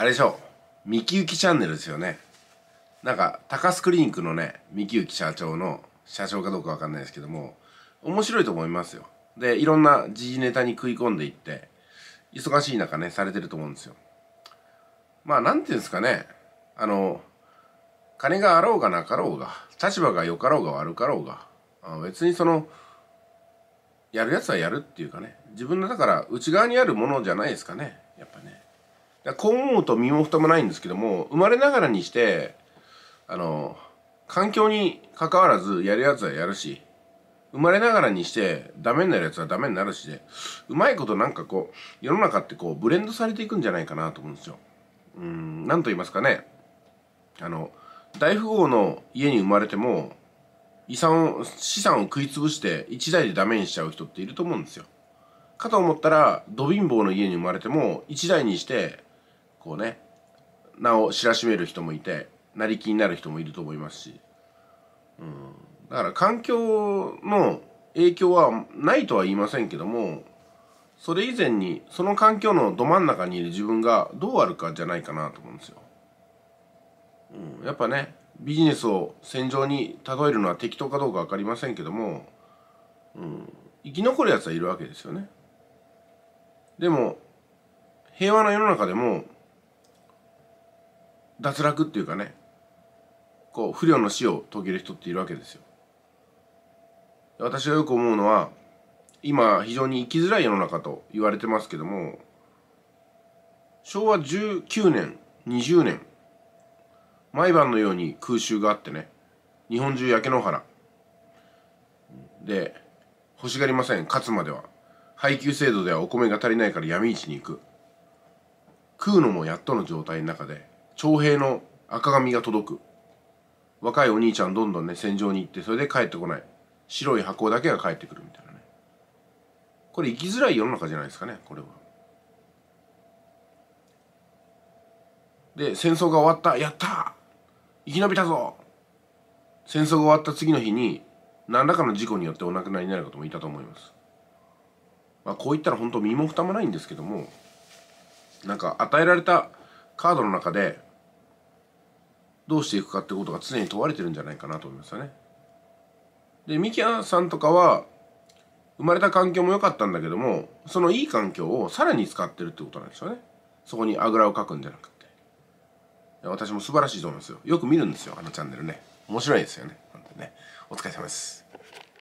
あれでしょうみきゆきチャンネルですよねなんか高須クリニックのねみきゆき社長の社長かどうかわかんないですけども面白いと思いますよでいろんな時事ネタに食い込んでいって忙しい中ねされてると思うんですよまあ何ていうんですかねあの金があろうがなかろうが立場がよかろうが悪かろうが別にそのやるやつはやるっていうかね自分のだから内側にあるものじゃないですかねこう思うと身も蓋もないんですけども生まれながらにしてあの環境に関わらずやるやつはやるし生まれながらにしてダメになるやつはダメになるしでうまいことなんかこう世の中ってこうブレンドされていくんじゃないかなと思うんですよ。うん何と言いますかねあの大富豪の家に生まれても遺産を資産を食い潰して一代でダメにしちゃう人っていると思うんですよ。かと思ったら土貧乏の家に生まれても一代にしてこうね名を知らしめる人もいてなり気になる人もいると思いますし、うん、だから環境の影響はないとは言いませんけどもそれ以前にその環境のど真ん中にいる自分がどうあるかじゃないかなと思うんですよ。うん、やっぱねビジネスを戦場に例えるのは適当かどうか分かりませんけども、うん、生き残るやつはいるわけですよね。でも平和な世の中でも脱落っていうかねこう不良の死を遂げる人っているわけですよ。私がよく思うのは今非常に生きづらい世の中と言われてますけども昭和19年20年毎晩のように空襲があってね日本中焼け野原で欲しがりません勝つまでは配給制度ではお米が足りないから闇市に行く食うのもやっとの状態の中で徴兵の赤紙が届く若いお兄ちゃんどんどんね戦場に行ってそれで帰ってこない白い箱だけが帰ってくるみたいなねこれ生きづらい世の中じゃないですかねこれはで戦争が終わったやった生き延びたぞ戦争が終わった次の日に何らかの事故によってお亡くなりになる方もいたと思います、まあ、こう言ったら本当身も蓋もないんですけどもなんか与えられたカードの中でどうしていくかってことが常に問われてるんじゃないかなと思いますよね。でみきゃさんとかは生まれた環境も良かったんだけどもそのいい環境をさらに使ってるってことなんですよね。そこにあぐらをかくんじゃなくて私も素晴らしいと思いますよよく見るんですよあのチャンネルね面白いですよね本当にねお疲れ様です